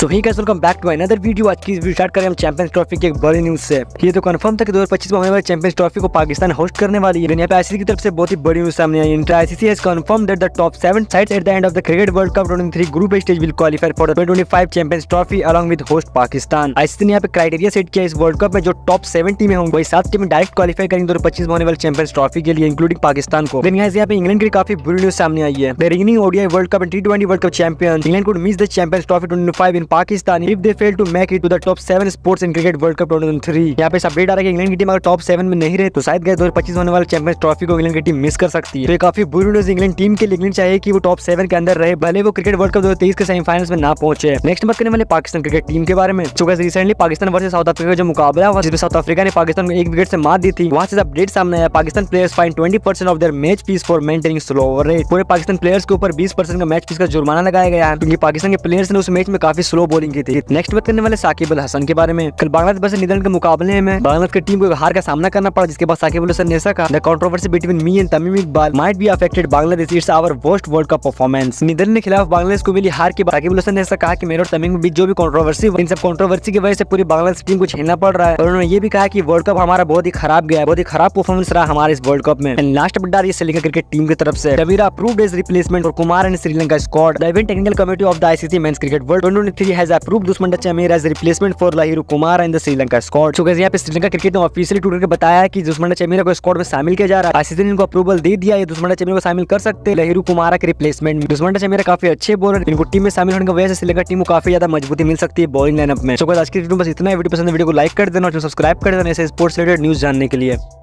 so hi guys welcome back to another video आज की video start करें हम चैंपियंस ट्रॉफी की एक बड़ी न्यूज से ये तो कंफर्म था कि 2025 में होने वाले चैंपियंस ट्रॉफी को पाकिस्तान होस्ट करने वाली है यहाँ पे आईसीसी की तरफ से बहुत ही बड़ी न्यूज सामने आई inter ICC has confirm that the top seven side at the end of the cricket world cup 23 group stage will qualify for twenty five champions trophy along with host Pakistan ICC ने यहाँ पे criteria set किया इस world cup में जो top seven team होंगी वही सात टीम डायरेक्ट क्वालिफाई करेंगे दो में होने वाले चैंपियंस ट्रॉफी के लिए इंक्लूडिंग पाकिस्तान को लेकिन यहाँ पे इंग्लैंड की काफी बुरी न्यूज सामने आई है the ODI world cup and T world cup champion England को miss the champions trophy twenty five in Pakistan if they fail to make it to the top seven sports in cricket world cup two three यहाँ पे update आ रहा है England की team अगर top seven में नहीं रहे तो शायद गए दो पच्चीस होने वाले चैंपियंस ट्रॉफी को इंग्लैंड की टीम मिस कर सकती है तो काफी बुरी न्यूज इंग्लैंड टीम के लिए इंग्लैंड चाहिए कि वो टॉप सेवन के अंदर रहे भले वो क्रिकेट वर्ल्ड कप दो के सेमीफाइनल में ना पहुंचे नेक्स्ट बात करने वाले पाकिस्तान क्रिकेट टीम के बारे में तो recently Pakistan versus South Africa जो मुकाबला हुआ जिसमें साउथ अफ्रीका ने पाकिस्तान को एक विकेट से मार दी थी वहाँ से अपडेट सामने आया Pakistan players fine twenty percent of their match fees for maintaining slow over rate पूरे पाकिस्तान प्लेयर्स के ऊपर बीस परसेंट का मैच फीस का जुर्माना लगाया गया है क्योंकि पाकिस्तान के प्लेयर्स ने उस मैच में काफी स्लो स्लो बॉलिंग की थी नेक्स्ट बात करने वाले साकिब अल हसन के बारे में कल बांग्लादेश नीदरलैंड के मुकाबले में बांग्लादेश की टीम को हार का सामना करना पड़ा जिसके बाद साकिब अल हसन ने ऐसा कहा controversy between me and Tamim Iqbal might be affected Bangladesh it's our worst world cup performance Netherlands के खिलाफ बांग्लादेश को मिली हार के बाद साकिब अल हसन ने ऐसा कहा कि मेरे और तमीम बीच जो भी कॉन्ट्रोवर्सी इन सब कॉन्ट्रोवर्सी की वजह से पूरी बांग्लादेश टीम को झेलना पड़ रहा है और उन्होंने ये भी कहा कि वर्ल्ड कप हमारा बहुत ही खराब गया बहुत ही खराब परफॉर्मेंस रहा हमारे इस वर्ल्ड कप में लास्ट बड्डा रही श्रीलंका क्रिकेट टीम की तरफ से रवीरा अप्रूव्ड इज रिप्लेसमेंट और Kumar and Sri Lanka squad the technical committee of the ICC men's cricket world he has approved Usman Damir as a replacement for Lahiru Kumar in the Sri Lanka यहाँ पे Sri Lanka cricket ने official tweet करके बताया कि दुश्मन चमेरा को squad में शामिल किया जा रहा है आईसीसी ने इनको अप्रूवल दे दिया है दुश्मन चमीरा को शामिल कर सकते हैं लहिरू कुमार के रिप्लेसमेंट में चमेरा काफी अच्छे बोल रहे इनको टीम में शामिल होने की वजह से श्रीलंका टीम को काफी ज्यादा मजबूती मिल सकती है बॉलिंग लाइनअप में सो आज की वीडियो बस इतना वीडियो पसंद वीडियो को लाइक कर देना और सब्सक्राइब कर देना ऐसे स्पोर्ट्स रिलेटेड न्यूज जानने के लिए